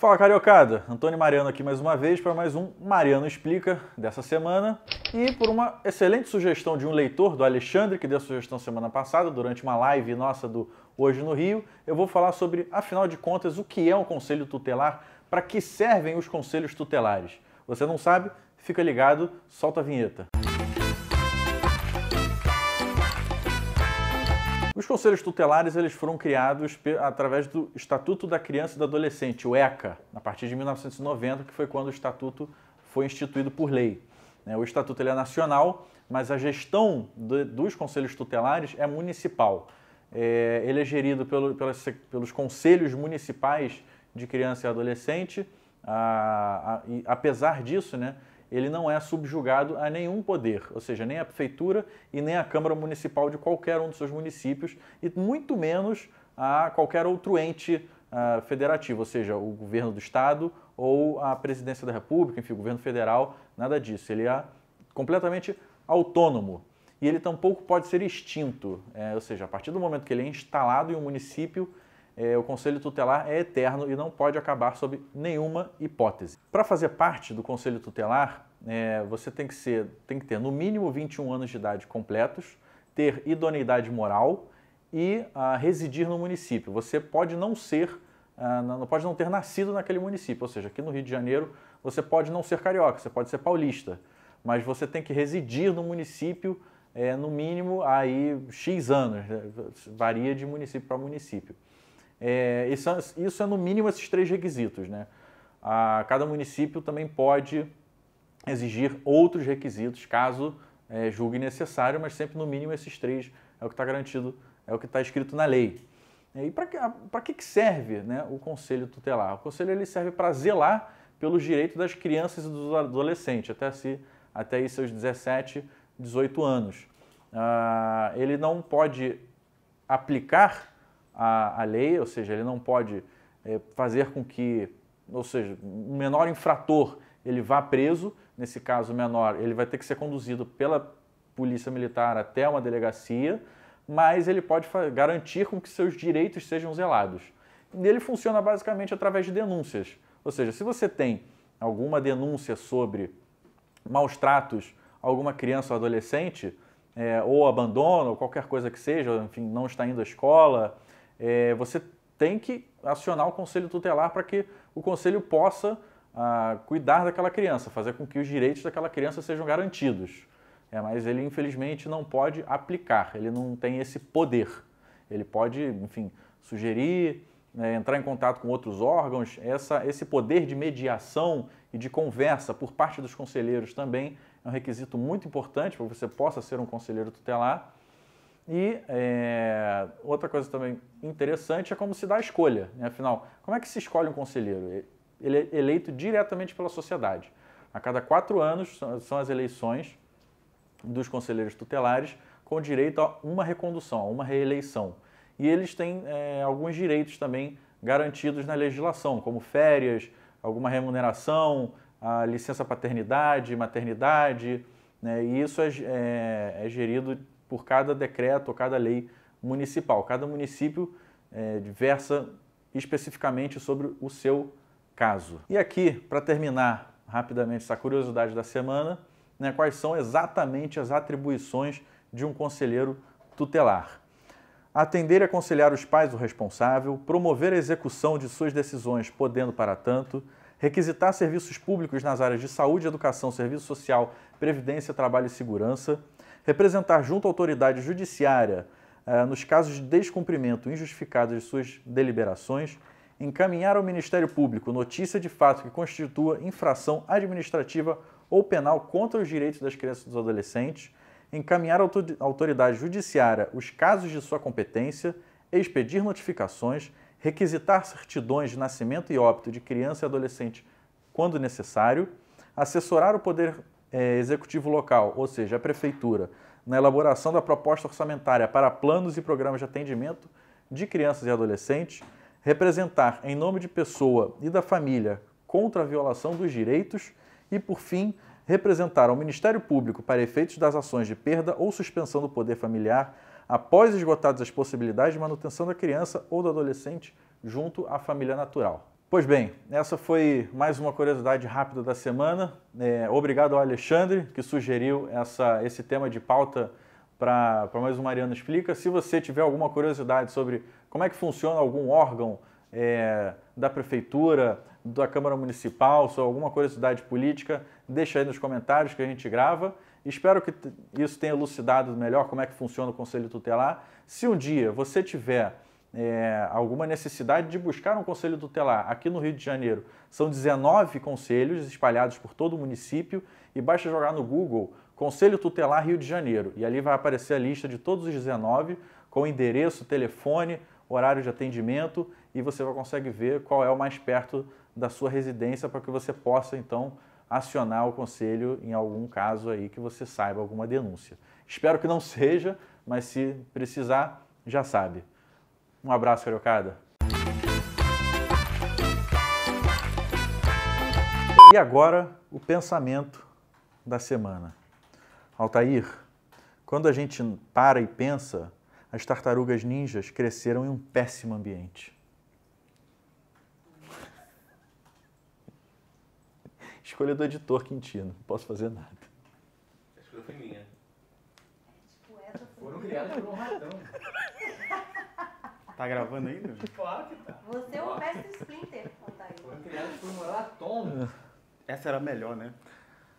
Fala Cariocada, Antônio Mariano aqui mais uma vez para mais um Mariano Explica dessa semana e por uma excelente sugestão de um leitor, do Alexandre, que deu a sugestão semana passada durante uma live nossa do Hoje no Rio, eu vou falar sobre, afinal de contas, o que é um conselho tutelar, para que servem os conselhos tutelares. Você não sabe? Fica ligado, solta a vinheta. Os conselhos tutelares eles foram criados através do Estatuto da Criança e do Adolescente, o ECA, a partir de 1990, que foi quando o estatuto foi instituído por lei. Né? O estatuto ele é nacional, mas a gestão de, dos conselhos tutelares é municipal. É, ele é gerido pelo, pelos conselhos municipais de criança e adolescente. A, a, e, apesar disso, né, ele não é subjugado a nenhum poder, ou seja, nem a prefeitura e nem a Câmara Municipal de qualquer um dos seus municípios, e muito menos a qualquer outro ente uh, federativo, ou seja, o governo do Estado ou a presidência da República, enfim, o governo federal, nada disso. Ele é completamente autônomo e ele tampouco pode ser extinto, é, ou seja, a partir do momento que ele é instalado em um município, é, o Conselho Tutelar é eterno e não pode acabar sob nenhuma hipótese. Para fazer parte do Conselho Tutelar, é, você tem que, ser, tem que ter no mínimo 21 anos de idade completos, ter idoneidade moral e ah, residir no município. Você pode não ser, ah, não pode não ter nascido naquele município, ou seja, aqui no Rio de Janeiro você pode não ser carioca, você pode ser paulista, mas você tem que residir no município é, no mínimo aí X anos, né, varia de município para município. É, isso, isso, é no mínimo esses três requisitos. Né? A, cada município também pode exigir outros requisitos caso é, julgue necessário, mas sempre no mínimo esses três é o que está garantido, é o que está escrito na lei. É, e para que, que serve né, o Conselho Tutelar? O Conselho ele serve para zelar pelos direitos das crianças e dos adolescentes, até, se, até aí seus 17, 18 anos. Ah, ele não pode aplicar a lei, ou seja, ele não pode é, fazer com que, ou seja, o menor infrator ele vá preso, nesse caso menor, ele vai ter que ser conduzido pela polícia militar até uma delegacia, mas ele pode garantir com que seus direitos sejam zelados. ele funciona basicamente através de denúncias. Ou seja, se você tem alguma denúncia sobre maus tratos a alguma criança ou adolescente, é, ou abandono, ou qualquer coisa que seja, enfim, não está indo à escola, é, você tem que acionar o conselho tutelar para que o conselho possa ah, cuidar daquela criança, fazer com que os direitos daquela criança sejam garantidos. É, mas ele, infelizmente, não pode aplicar, ele não tem esse poder. Ele pode, enfim, sugerir, né, entrar em contato com outros órgãos. Essa, esse poder de mediação e de conversa por parte dos conselheiros também é um requisito muito importante para que você possa ser um conselheiro tutelar. E é, outra coisa também interessante é como se dá a escolha. Né? Afinal, como é que se escolhe um conselheiro? Ele é eleito diretamente pela sociedade. A cada quatro anos são as eleições dos conselheiros tutelares com direito a uma recondução, a uma reeleição. E eles têm é, alguns direitos também garantidos na legislação, como férias, alguma remuneração, a licença paternidade, maternidade, né? e isso é, é, é gerido por cada decreto ou cada lei municipal. Cada município é, versa especificamente sobre o seu caso. E aqui, para terminar rapidamente essa curiosidade da semana, né, quais são exatamente as atribuições de um conselheiro tutelar? Atender e aconselhar os pais do responsável, promover a execução de suas decisões, podendo para tanto, requisitar serviços públicos nas áreas de saúde, educação, serviço social, previdência, trabalho e segurança, representar junto à autoridade judiciária, eh, nos casos de descumprimento injustificado de suas deliberações, encaminhar ao Ministério Público notícia de fato que constitua infração administrativa ou penal contra os direitos das crianças e dos adolescentes, encaminhar à autoridade judiciária os casos de sua competência, expedir notificações, requisitar certidões de nascimento e óbito de criança e adolescente quando necessário, assessorar o Poder é, executivo local, ou seja, a prefeitura, na elaboração da proposta orçamentária para planos e programas de atendimento de crianças e adolescentes, representar em nome de pessoa e da família contra a violação dos direitos e, por fim, representar ao Ministério Público para efeitos das ações de perda ou suspensão do poder familiar após esgotadas as possibilidades de manutenção da criança ou do adolescente junto à família natural. Pois bem, essa foi mais uma curiosidade rápida da semana. É, obrigado ao Alexandre que sugeriu essa, esse tema de pauta para mais um Mariana Explica. Se você tiver alguma curiosidade sobre como é que funciona algum órgão é, da prefeitura, da Câmara Municipal, sobre alguma curiosidade política, deixa aí nos comentários que a gente grava. Espero que isso tenha elucidado melhor como é que funciona o Conselho Tutelar. Se um dia você tiver é, alguma necessidade de buscar um conselho tutelar. Aqui no Rio de Janeiro são 19 conselhos espalhados por todo o município e basta jogar no Google Conselho Tutelar Rio de Janeiro e ali vai aparecer a lista de todos os 19 com endereço, telefone, horário de atendimento e você vai conseguir ver qual é o mais perto da sua residência para que você possa então acionar o conselho em algum caso aí que você saiba alguma denúncia. Espero que não seja, mas se precisar, já sabe. Um abraço, Sorocada. E agora, o pensamento da semana. Altair, quando a gente para e pensa, as tartarugas ninjas cresceram em um péssimo ambiente. Escolha do editor Quintino, não posso fazer nada. A escolha foi minha. É, tipo, Foram criadas por um ratão. Tá gravando ainda? Claro que tá. Você é o mestre Splinter, Altair. Foi criado por Moratom. Essa era a melhor, né?